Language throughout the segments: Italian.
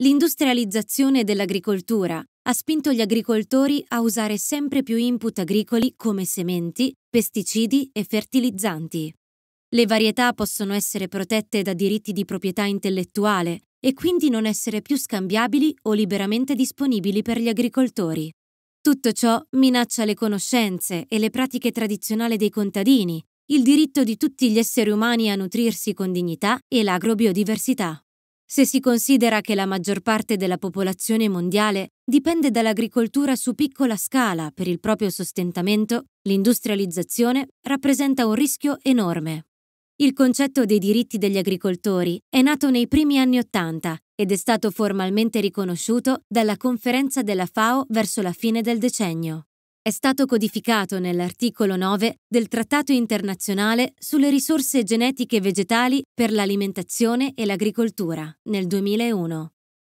L'industrializzazione dell'agricoltura ha spinto gli agricoltori a usare sempre più input agricoli come sementi, pesticidi e fertilizzanti. Le varietà possono essere protette da diritti di proprietà intellettuale e quindi non essere più scambiabili o liberamente disponibili per gli agricoltori. Tutto ciò minaccia le conoscenze e le pratiche tradizionali dei contadini, il diritto di tutti gli esseri umani a nutrirsi con dignità e l'agrobiodiversità. Se si considera che la maggior parte della popolazione mondiale dipende dall'agricoltura su piccola scala per il proprio sostentamento, l'industrializzazione rappresenta un rischio enorme. Il concetto dei diritti degli agricoltori è nato nei primi anni Ottanta ed è stato formalmente riconosciuto dalla conferenza della FAO verso la fine del decennio è stato codificato nell'articolo 9 del Trattato internazionale sulle risorse genetiche vegetali per l'alimentazione e l'agricoltura nel 2001.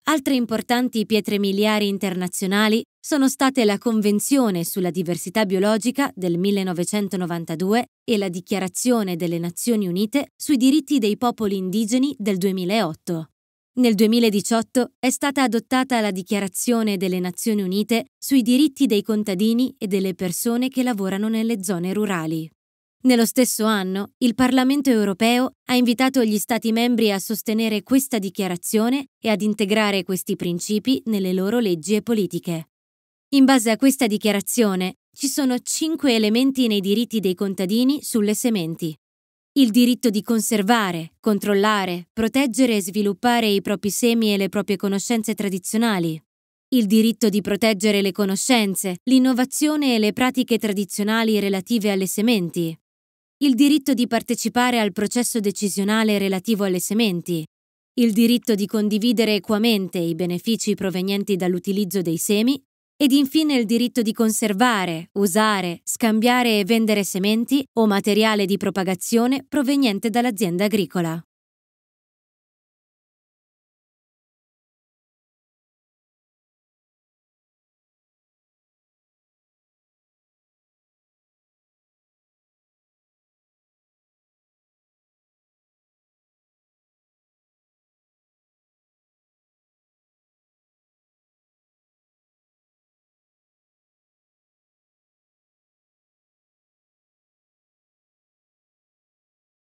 Altre importanti pietre miliari internazionali sono state la Convenzione sulla diversità biologica del 1992 e la Dichiarazione delle Nazioni Unite sui diritti dei popoli indigeni del 2008. Nel 2018 è stata adottata la Dichiarazione delle Nazioni Unite sui diritti dei contadini e delle persone che lavorano nelle zone rurali. Nello stesso anno, il Parlamento europeo ha invitato gli Stati membri a sostenere questa dichiarazione e ad integrare questi principi nelle loro leggi e politiche. In base a questa dichiarazione, ci sono cinque elementi nei diritti dei contadini sulle sementi il diritto di conservare, controllare, proteggere e sviluppare i propri semi e le proprie conoscenze tradizionali, il diritto di proteggere le conoscenze, l'innovazione e le pratiche tradizionali relative alle sementi, il diritto di partecipare al processo decisionale relativo alle sementi, il diritto di condividere equamente i benefici provenienti dall'utilizzo dei semi ed infine il diritto di conservare, usare, scambiare e vendere sementi o materiale di propagazione proveniente dall'azienda agricola.